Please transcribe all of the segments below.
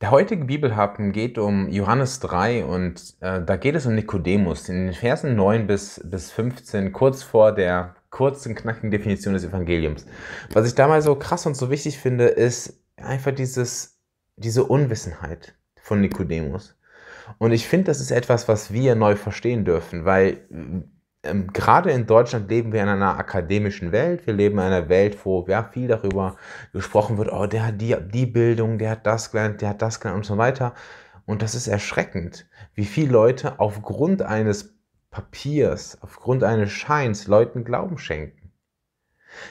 Der heutige Bibelhappen geht um Johannes 3 und äh, da geht es um Nikodemus. In den Versen 9 bis, bis 15, kurz vor der kurzen, knackigen Definition des Evangeliums. Was ich damals so krass und so wichtig finde, ist einfach dieses, diese Unwissenheit von Nikodemus. Und ich finde, das ist etwas, was wir neu verstehen dürfen, weil ähm, gerade in Deutschland leben wir in einer akademischen Welt. Wir leben in einer Welt, wo ja, viel darüber gesprochen wird, oh, der hat die, die Bildung, der hat das gelernt, der hat das gelernt und so weiter. Und das ist erschreckend, wie viele Leute aufgrund eines Papiers, aufgrund eines Scheins Leuten Glauben schenken.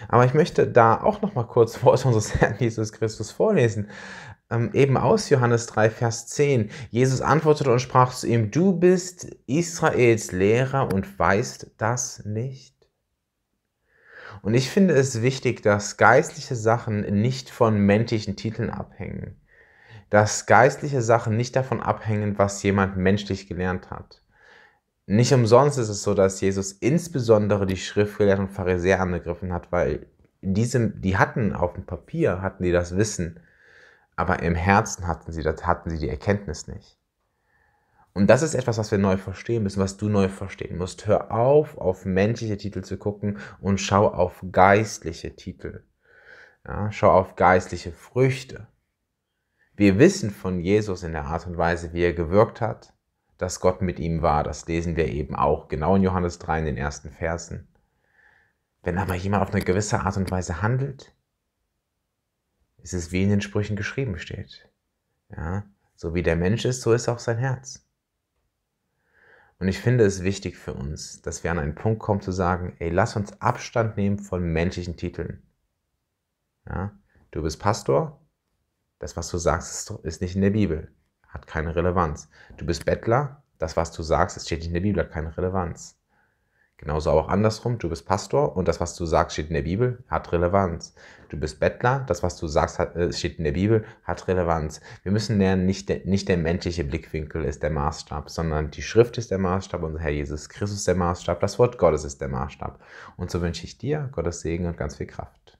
Aber ich möchte da auch noch mal kurz vor unseres Herrn Jesus Christus vorlesen ähm, eben aus Johannes 3, Vers 10. Jesus antwortete und sprach zu ihm, du bist Israels Lehrer und weißt das nicht. Und ich finde es wichtig, dass geistliche Sachen nicht von menschlichen Titeln abhängen. Dass geistliche Sachen nicht davon abhängen, was jemand menschlich gelernt hat. Nicht umsonst ist es so, dass Jesus insbesondere die Schriftgelehrten und Pharisäer angegriffen hat, weil diese, die hatten auf dem Papier, hatten die das Wissen, aber im Herzen hatten sie, das, hatten sie die Erkenntnis nicht. Und das ist etwas, was wir neu verstehen müssen, was du neu verstehen musst. Hör auf, auf menschliche Titel zu gucken und schau auf geistliche Titel. Ja, schau auf geistliche Früchte. Wir wissen von Jesus in der Art und Weise, wie er gewirkt hat, dass Gott mit ihm war. Das lesen wir eben auch genau in Johannes 3 in den ersten Versen. Wenn aber jemand auf eine gewisse Art und Weise handelt, ist es, wie in den Sprüchen geschrieben steht. Ja? So wie der Mensch ist, so ist auch sein Herz. Und ich finde es wichtig für uns, dass wir an einen Punkt kommen zu sagen, ey, lass uns Abstand nehmen von menschlichen Titeln. Ja? Du bist Pastor, das, was du sagst, ist nicht in der Bibel, hat keine Relevanz. Du bist Bettler, das, was du sagst, steht nicht in der Bibel, hat keine Relevanz. Genauso auch andersrum, du bist Pastor und das, was du sagst, steht in der Bibel, hat Relevanz. Du bist Bettler, das, was du sagst, hat, äh, steht in der Bibel, hat Relevanz. Wir müssen lernen, nicht der, nicht der menschliche Blickwinkel ist der Maßstab, sondern die Schrift ist der Maßstab, unser Herr Jesus Christus ist der Maßstab, das Wort Gottes ist der Maßstab. Und so wünsche ich dir Gottes Segen und ganz viel Kraft.